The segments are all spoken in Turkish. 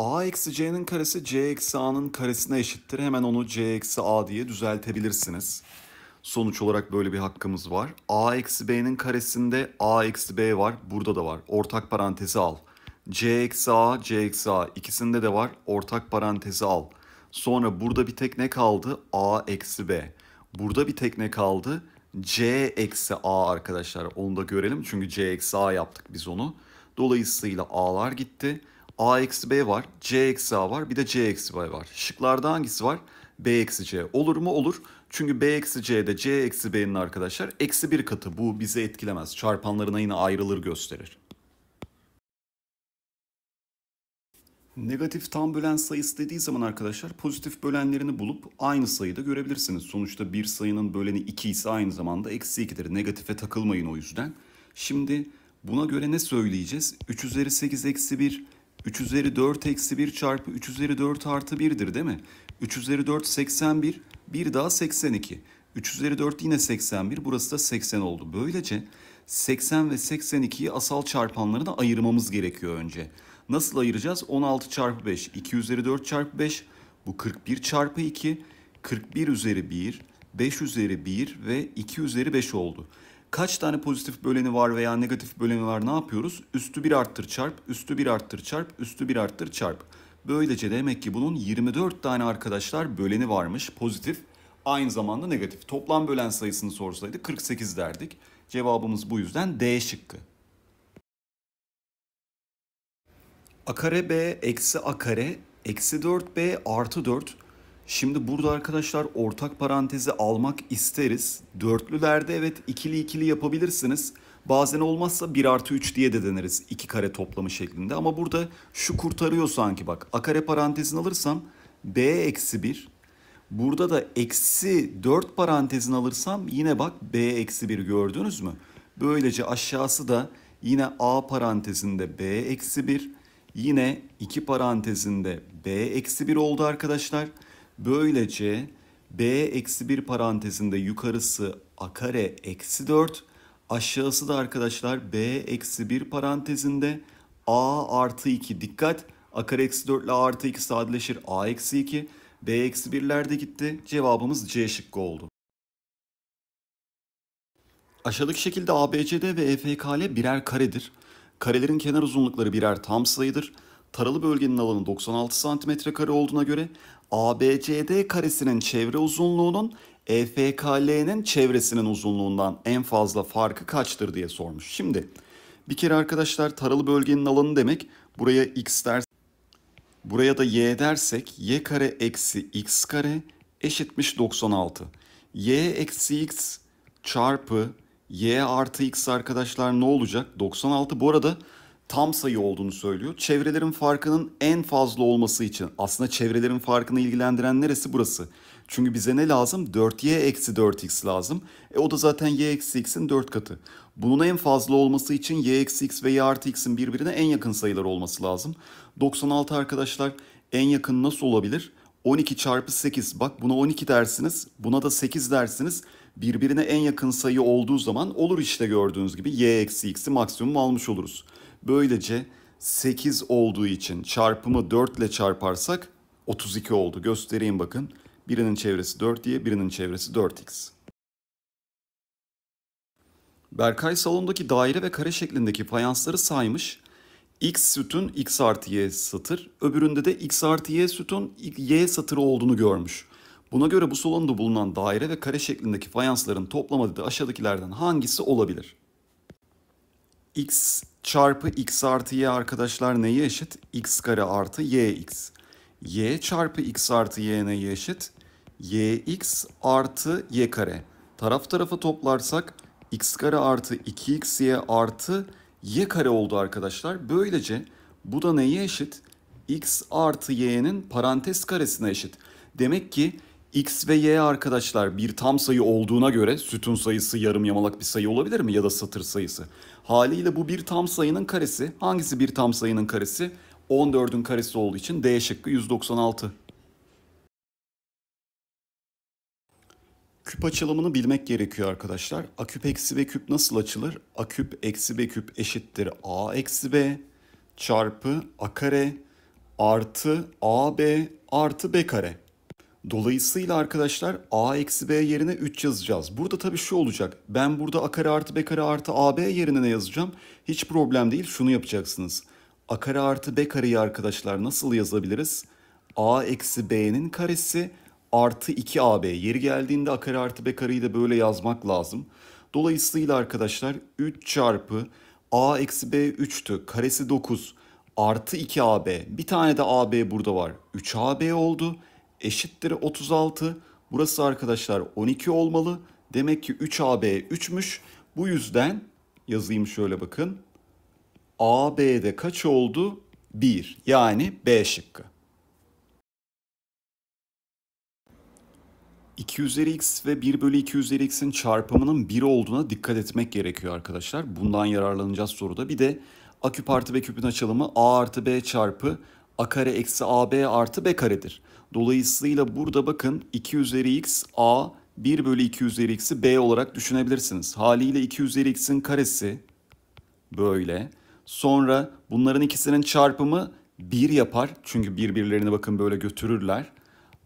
a eksi c'nin karesi c eksi a'nın karesine eşittir. Hemen onu c eksi a diye düzeltebilirsiniz. Sonuç olarak böyle bir hakkımız var. a eksi b'nin karesinde a eksi b var. Burada da var. Ortak parantezi al. c eksi a, c eksi a ikisinde de var. Ortak parantezi al. Sonra burada bir tek ne kaldı? a eksi b. Burada bir tek ne kaldı? c eksi a arkadaşlar. Onu da görelim. Çünkü c eksi a yaptık biz onu. Dolayısıyla a'lar gitti. A eksi B var, C eksi A var, bir de C eksi B var. Şıklarda hangisi var? B eksi C. Olur mu? Olur. Çünkü B eksi C'de C eksi B'nin arkadaşlar eksi bir katı. Bu bizi etkilemez. Çarpanlarına yine ayrılır gösterir. Negatif tam bölen sayısı dediği zaman arkadaşlar pozitif bölenlerini bulup aynı sayıda görebilirsiniz. Sonuçta bir sayının böleni 2 ise aynı zamanda eksi 2'dir. Negatife takılmayın o yüzden. Şimdi buna göre ne söyleyeceğiz? 3 üzeri 8 eksi 1 3 üzeri 4 eksi 1 çarpı 3 üzeri 4 artı 1'dir değil mi? 3 üzeri 4 81, 1 daha 82. 3 üzeri 4 yine 81, burası da 80 oldu. Böylece 80 ve 82'yi asal çarpanlarına ayırmamız gerekiyor önce. Nasıl ayıracağız? 16 çarpı 5, 2 üzeri 4 çarpı 5, bu 41 çarpı 2, 41 üzeri 1, 5 üzeri 1 ve 2 üzeri 5 oldu kaç tane pozitif böleni var veya negatif böleni var ne yapıyoruz? Üstü 1 arttır çarp, üstü 1 arttır çarp, üstü 1 arttır çarp. Böylece demek ki bunun 24 tane arkadaşlar böleni varmış pozitif aynı zamanda negatif. Toplam bölen sayısını sorsaydı 48 derdik. Cevabımız bu yüzden D şıkkı. A kare B eksi A kare eksi 4B artı 4 Şimdi burada arkadaşlar ortak parantezi almak isteriz. Dörtlülerde evet ikili ikili yapabilirsiniz. Bazen olmazsa 1 artı 3 diye de deneriz iki kare toplamı şeklinde. Ama burada şu kurtarıyor sanki bak. A kare parantezini alırsam B eksi 1. Burada da eksi 4 parantezini alırsam yine bak B eksi 1 gördünüz mü? Böylece aşağısı da yine A parantezinde B eksi 1. Yine 2 parantezinde B eksi 1 oldu arkadaşlar. Arkadaşlar. Böylece b eksi 1 parantezinde yukarısı a kare eksi 4. Aşağısı da arkadaşlar b eksi 1 parantezinde a artı 2. Dikkat a kare eksi 4 ile a artı 2 sadeleşir a eksi 2. b eksi 1'ler de gitti. Cevabımız c şıkkı oldu. Aşağıdaki şekilde ABCD ve EFKL birer karedir. Karelerin kenar uzunlukları birer tam sayıdır. Taralı bölgenin alanı 96 santimetre kare olduğuna göre ABCD karesinin çevre uzunluğunun EFKL'nin çevresinin uzunluğundan en fazla farkı kaçtır diye sormuş. Şimdi bir kere arkadaşlar taralı bölgenin alanı demek buraya x ders buraya da y dersek y kare eksi x kare eşitmiş 96. y eksi x çarpı y artı x arkadaşlar ne olacak? 96 bu arada tam sayı olduğunu söylüyor. Çevrelerin farkının en fazla olması için aslında çevrelerin farkını ilgilendiren neresi burası? Çünkü bize ne lazım? 4y eksi 4x lazım. E o da zaten y eksi x'in 4 katı. Bunun en fazla olması için y eksi x ve y artı x'in birbirine en yakın sayılar olması lazım. 96 arkadaşlar en yakın nasıl olabilir? 12 çarpı 8 bak buna 12 dersiniz buna da 8 dersiniz birbirine en yakın sayı olduğu zaman olur işte gördüğünüz gibi y eksi x'i maksimum almış oluruz. Böylece 8 olduğu için çarpımı 4 ile çarparsak 32 oldu. Göstereyim bakın. Birinin çevresi 4 diye birinin çevresi 4x. Berkay salondaki daire ve kare şeklindeki fayansları saymış. X sütun X artı Y satır, öbüründe de X artı Y sütun Y satırı olduğunu görmüş. Buna göre bu salonda bulunan daire ve kare şeklindeki fayansların toplam adı da aşağıdakilerden hangisi olabilir? X çarpı x artı y arkadaşlar neye eşit? x kare artı yx. y çarpı x artı y neye eşit? yx artı y kare. Taraf tarafa toplarsak x kare artı 2xy artı y kare oldu arkadaşlar. Böylece bu da neye eşit? x artı y'nin parantez karesine eşit. Demek ki x ve y arkadaşlar bir tam sayı olduğuna göre sütun sayısı yarım yamalak bir sayı olabilir mi ya da satır sayısı? Haliyle bu bir tam sayının karesi. Hangisi bir tam sayının karesi? 14'ün karesi olduğu için D şıkkı 196. Küp açılımını bilmek gerekiyor arkadaşlar. A küp eksi B küp nasıl açılır? A küp eksi B küp eşittir A eksi B çarpı A kare artı AB artı B kare. Dolayısıyla arkadaşlar a eksi b yerine 3 yazacağız. Burada tabii şu olacak. Ben burada a kare artı b kare artı ab yerine ne yazacağım? Hiç problem değil. Şunu yapacaksınız. a kare artı b kareyi arkadaşlar nasıl yazabiliriz? a eksi b'nin karesi artı 2ab. Yeri geldiğinde a kare artı b kareyi de böyle yazmak lazım. Dolayısıyla arkadaşlar 3 çarpı a eksi b 3'tü. Karesi 9 artı 2ab. Bir tane de ab burada var. 3ab oldu eşittir 36. Burası arkadaşlar 12 olmalı. Demek ki 3AB 3'müş. Bu yüzden yazayım şöyle bakın. AB'de kaç oldu? 1. Yani B şıkkı. 2 üzeri x ve 1 bölü 2 üzeri x'in çarpımının 1 olduğuna dikkat etmek gerekiyor arkadaşlar. Bundan yararlanacağız soruda. Bir de a küp artı b küpün açılımı a artı b çarpı a kare eksi ab artı b karedir. Dolayısıyla burada bakın 2 üzeri x a 1 bölü 2 üzeri x'i b olarak düşünebilirsiniz. Haliyle 2 üzeri x'in karesi böyle. Sonra bunların ikisinin çarpımı 1 yapar. Çünkü birbirlerini bakın böyle götürürler.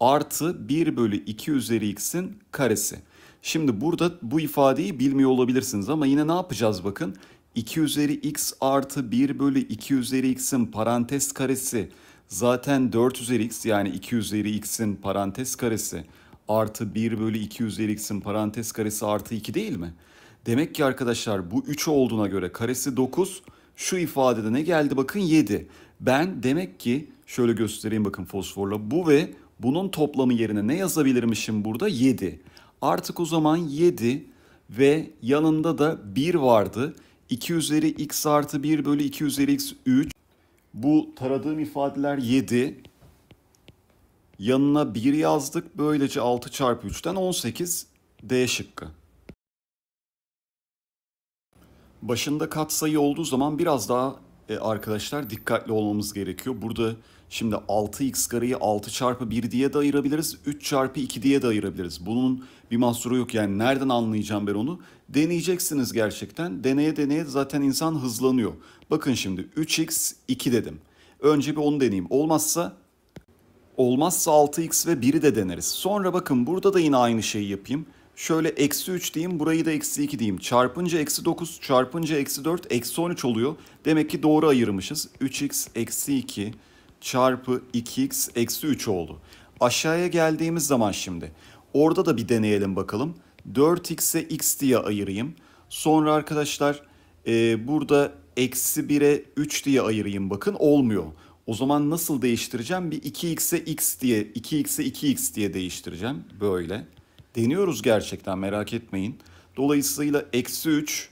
Artı 1 bölü 2 üzeri x'in karesi. Şimdi burada bu ifadeyi bilmiyor olabilirsiniz ama yine ne yapacağız bakın. 2 üzeri x artı 1 bölü 2 üzeri x'in parantez karesi zaten 4 üzeri x yani 2 üzeri x'in parantez karesi artı 1 bölü 2 üzeri x'in parantez karesi artı 2 değil mi? Demek ki arkadaşlar bu 3 olduğuna göre karesi 9 şu ifadede ne geldi bakın 7. Ben demek ki şöyle göstereyim bakın fosforla bu ve bunun toplamı yerine ne yazabilirmişim burada 7. Artık o zaman 7 ve yanında da 1 vardı. 2 üzeri x artı 1 bölü 2 üzeri x 3. Bu taradığım ifadeler 7. Yanına 1 yazdık. Böylece 6 çarpı 3'ten 18 D şıkkı. Başında katsayı olduğu zaman biraz daha e, arkadaşlar dikkatli olmamız gerekiyor. Burada Şimdi 6x kareyi 6 çarpı 1 diye de ayırabiliriz. 3 çarpı 2 diye de ayırabiliriz. Bunun bir mahsuru yok yani nereden anlayacağım ben onu? Deneyeceksiniz gerçekten. Deneye deneye zaten insan hızlanıyor. Bakın şimdi 3x 2 dedim. Önce bir onu deneyeyim. Olmazsa olmazsa 6x ve 1'i de deneriz. Sonra bakın burada da yine aynı şeyi yapayım. Şöyle eksi 3 diyeyim burayı da eksi 2 diyeyim. Çarpınca eksi 9 çarpınca eksi 4 eksi 13 oluyor. Demek ki doğru ayırmışız. 3x eksi 2 çarpı 2x eksi 3 oldu. Aşağıya geldiğimiz zaman şimdi orada da bir deneyelim bakalım. 4x'e x diye ayırayım. Sonra arkadaşlar e, burada eksi 1'e 3 diye ayırayım bakın olmuyor. O zaman nasıl değiştireceğim? Bir 2x'e x diye 2x'e 2x diye değiştireceğim böyle. Deniyoruz gerçekten merak etmeyin. Dolayısıyla eksi 3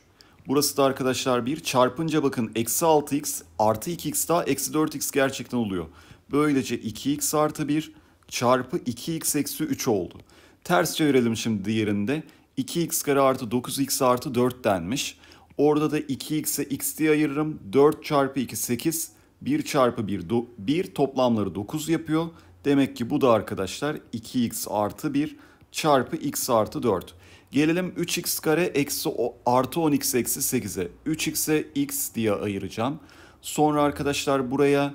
Burası da arkadaşlar bir Çarpınca bakın eksi 6x artı 2x daha eksi 4x gerçekten oluyor. Böylece 2x artı 1 çarpı 2x eksi 3 oldu. Ters çevirelim şimdi diğerinde. 2x kare artı 9x artı 4 denmiş. Orada da 2x'e x diye ayırırım. 4 çarpı 2 8. 1 çarpı 1, 1 toplamları 9 yapıyor. Demek ki bu da arkadaşlar 2x artı 1 çarpı x artı 4. Gelelim 3x kare eksi o, artı 10x eksi 8'e. 3x'e x diye ayıracağım. Sonra arkadaşlar buraya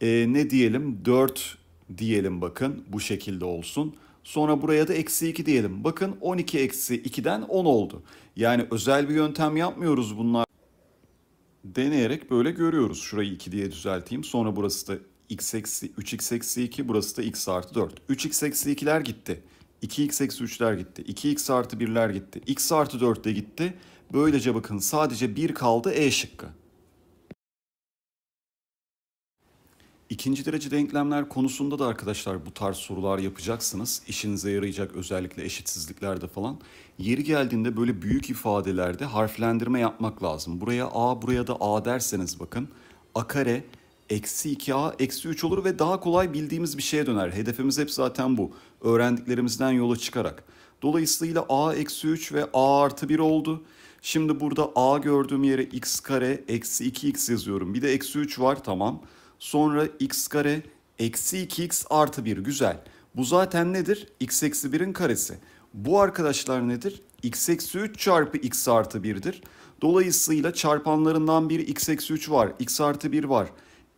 e, ne diyelim 4 diyelim bakın bu şekilde olsun. Sonra buraya da eksi 2 diyelim. Bakın 12 eksi 2'den 10 oldu. Yani özel bir yöntem yapmıyoruz bunlar. Deneyerek böyle görüyoruz. Şurayı 2 diye düzelteyim. Sonra burası da x eksi 3x eksi 2 burası da x artı 4. 3x eksi 2'ler gitti. 2x eksi 3'ler gitti. 2x artı 1'ler gitti. x artı 4 de gitti. Böylece bakın sadece 1 kaldı E şıkkı. İkinci derece denklemler konusunda da arkadaşlar bu tarz sorular yapacaksınız. İşinize yarayacak özellikle eşitsizliklerde falan. Yeri geldiğinde böyle büyük ifadelerde harflendirme yapmak lazım. Buraya A buraya da A derseniz bakın. A kare eksi 2a eksi 3 olur ve daha kolay bildiğimiz bir şeye döner. Hedefimiz hep zaten bu. Öğrendiklerimizden yola çıkarak. Dolayısıyla a eksi 3 ve a artı 1 oldu. Şimdi burada a gördüğüm yere x kare eksi 2x yazıyorum. Bir de eksi 3 var tamam. Sonra x kare eksi 2x artı 1 güzel. Bu zaten nedir? x eksi 1'in karesi. Bu arkadaşlar nedir? x eksi 3 çarpı x artı 1'dir. Dolayısıyla çarpanlarından biri x eksi 3 var, x artı 1 var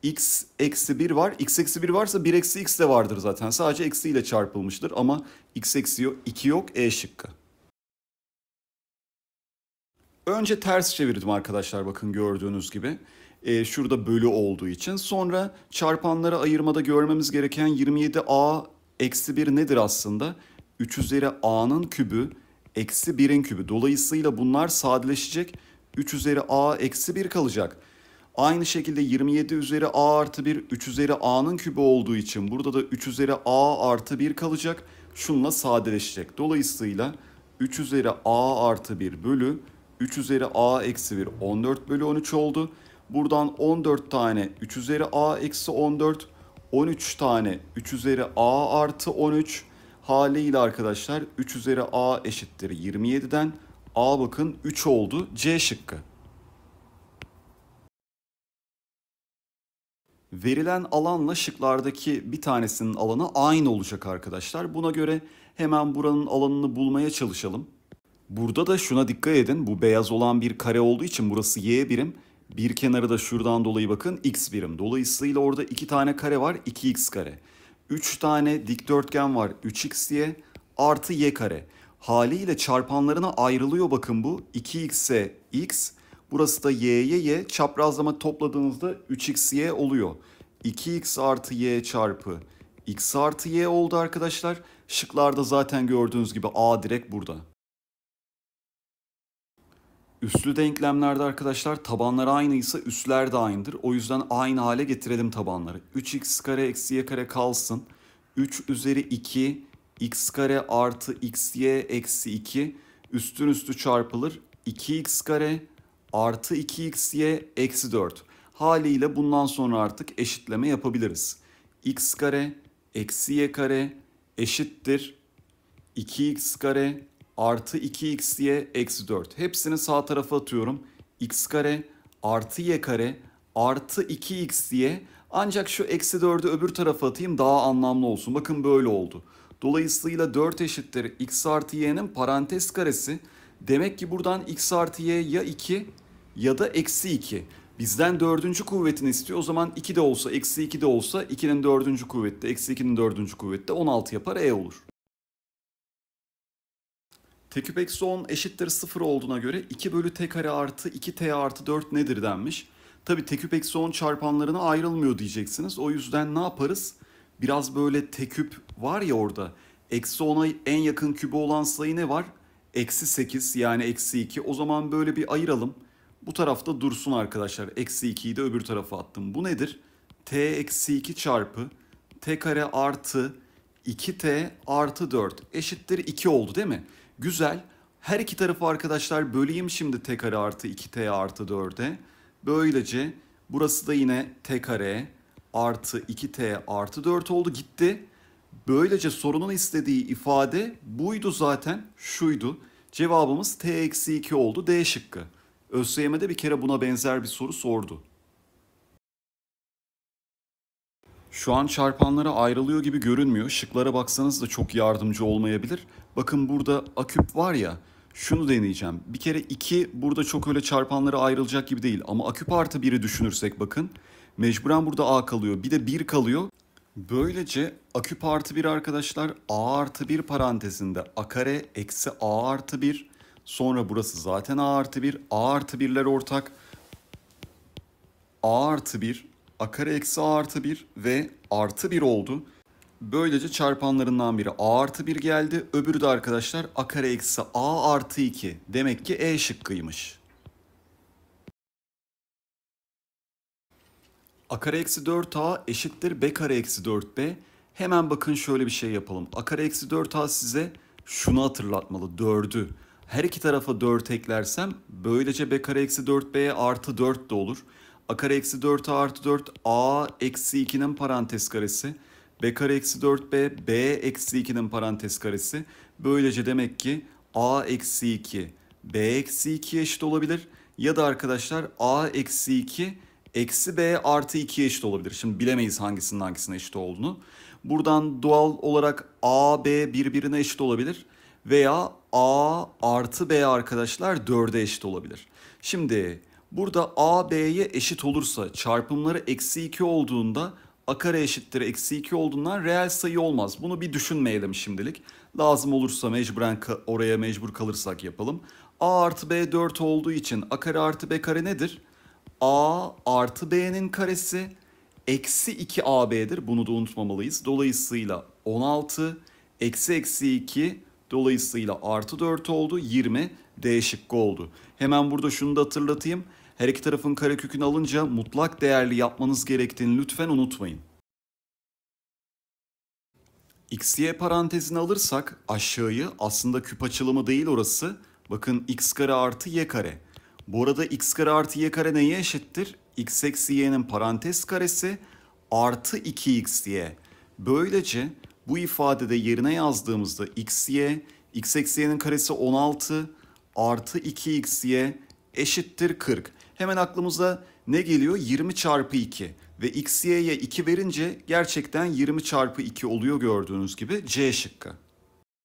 x eksi 1 var. x eksi 1 varsa 1 eksi x de vardır zaten. Sadece eksi ile çarpılmıştır ama x eksi 2 yok e şıkkı. Önce ters çevirdim arkadaşlar bakın gördüğünüz gibi. Ee, şurada bölü olduğu için. Sonra çarpanlara ayırmada görmemiz gereken 27a eksi 1 nedir aslında? 3 üzeri a'nın kübü eksi 1'in kübü. Dolayısıyla bunlar sadeleşecek. 3 üzeri a eksi 1 kalacak. Aynı şekilde 27 üzeri a artı 1 3 üzeri a'nın kübü olduğu için burada da 3 üzeri a artı 1 kalacak. Şunla sadeleşecek. Dolayısıyla 3 üzeri a artı 1 bölü 3 üzeri a eksi 1 14 bölü 13 oldu. Buradan 14 tane 3 üzeri a eksi 14 13 tane 3 üzeri a artı 13 haliyle arkadaşlar 3 üzeri a eşittir 27'den a bakın 3 oldu C şıkkı. verilen alanla şıklardaki bir tanesinin alanı aynı olacak arkadaşlar. Buna göre hemen buranın alanını bulmaya çalışalım. Burada da şuna dikkat edin. Bu beyaz olan bir kare olduğu için burası y birim. Bir kenarı da şuradan dolayı bakın x birim. Dolayısıyla orada iki tane kare var 2x kare. 3 tane dikdörtgen var 3x diye artı y kare. Haliyle çarpanlarına ayrılıyor bakın bu. 2x'e x, Burası da y'ye y. Çaprazlama topladığınızda 3xy oluyor. 2x artı y çarpı x artı y oldu arkadaşlar. Şıklarda zaten gördüğünüz gibi a direkt burada. Üslü denklemlerde arkadaşlar tabanlar aynıysa üsler de aynıdır. O yüzden aynı hale getirelim tabanları. 3x kare eksi y kare kalsın. 3 üzeri 2 x kare artı x y eksi 2 üstün üstü çarpılır. 2x kare artı 2xy eksi 4. Haliyle bundan sonra artık eşitleme yapabiliriz. x kare eksi y kare eşittir 2x kare artı 2xy eksi 4. Hepsini sağ tarafa atıyorum. x kare artı y kare artı 2xy ancak şu eksi 4'ü öbür tarafa atayım daha anlamlı olsun. Bakın böyle oldu. Dolayısıyla 4 eşittir x artı y'nin parantez karesi. Demek ki buradan x artı y ya 2 ya da eksi 2. Bizden dördüncü kuvvetini istiyor. O zaman 2 de olsa, eksi 2 de olsa 2'nin dördüncü kuvvette, eksi 2'nin dördüncü kuvvette 16 yapar E olur. T küp eksi 10 eşittir 0 olduğuna göre 2 bölü T kare artı 2 T artı 4 nedir denmiş. Tabi T küp eksi 10 çarpanlarına ayrılmıyor diyeceksiniz. O yüzden ne yaparız? Biraz böyle T küp var ya orada. Eksi 10'a en yakın kübü olan sayı ne var? Eksi 8 yani eksi 2. O zaman böyle bir ayıralım. Bu tarafta dursun arkadaşlar. Eksi 2'yi de öbür tarafa attım. Bu nedir? t eksi 2 çarpı t kare artı 2t artı 4 eşittir 2 oldu değil mi? Güzel. Her iki tarafı arkadaşlar böleyim şimdi t kare artı 2t artı 4'e. Böylece burası da yine t kare artı 2t artı 4 oldu gitti. Böylece sorunun istediği ifade buydu zaten şuydu. Cevabımız t eksi 2 oldu D şıkkı. ÖSYM bir kere buna benzer bir soru sordu. Şu an çarpanlara ayrılıyor gibi görünmüyor. Şıklara baksanız da çok yardımcı olmayabilir. Bakın burada aküp var ya. Şunu deneyeceğim. Bir kere 2 burada çok öyle çarpanlara ayrılacak gibi değil. Ama aküp artı 1'i düşünürsek bakın. Mecburen burada A kalıyor. Bir de 1 kalıyor. Böylece aküp artı 1 arkadaşlar A artı 1 parantezinde A kare eksi A artı 1 Sonra burası zaten A artı 1. A artı 1'ler ortak. A artı 1, A kare eksi A artı 1 ve artı 1 oldu. Böylece çarpanlarından biri A artı 1 geldi. Öbürü de arkadaşlar A kare eksi A artı 2. Demek ki E şıkkıymış. A kare eksi 4A eşittir B kare eksi 4B. Hemen bakın şöyle bir şey yapalım. A kare eksi 4A size şunu hatırlatmalı. 4'ü. Her iki tarafa 4 eklersem böylece b kare eksi 4 b artı 4 de olur. a kare eksi 4 a artı 4 a eksi 2'nin parantez karesi. b kare eksi 4b b eksi 2'nin parantez karesi. Böylece demek ki a eksi 2 b eksi 2 eşit olabilir. Ya da arkadaşlar a eksi 2 eksi b artı 2'ye eşit olabilir. Şimdi bilemeyiz hangisinin hangisine eşit olduğunu. Buradan doğal olarak a b birbirine eşit olabilir veya A artı B arkadaşlar 4'e eşit olabilir. Şimdi burada A B'ye eşit olursa çarpımları eksi 2 olduğunda A kare eşittir eksi 2 olduğundan reel sayı olmaz. Bunu bir düşünmeyelim şimdilik. Lazım olursa mecburen oraya mecbur kalırsak yapalım. A artı B 4 olduğu için A kare artı B kare nedir? A artı B'nin karesi eksi 2 AB'dir. Bunu da unutmamalıyız. Dolayısıyla 16 eksi eksi 2 Dolayısıyla artı 4 oldu 20 D şıkkı oldu. Hemen burada şunu da hatırlatayım. Her iki tarafın karekökünü alınca mutlak değerli yapmanız gerektiğini lütfen unutmayın. x'ye parantezini alırsak aşağıyı aslında küp açılımı değil orası. Bakın x kare artı y kare. Bu arada x kare artı y kare neye eşittir? x eksi y'nin parantez karesi artı 2x diye. Böylece bu ifadede yerine yazdığımızda xy, x eksiyinin karesi 16 artı 2xy eşittir 40. Hemen aklımıza ne geliyor? 20 çarpı 2 ve xy'ye 2 verince gerçekten 20 çarpı 2 oluyor gördüğünüz gibi C şıkkı.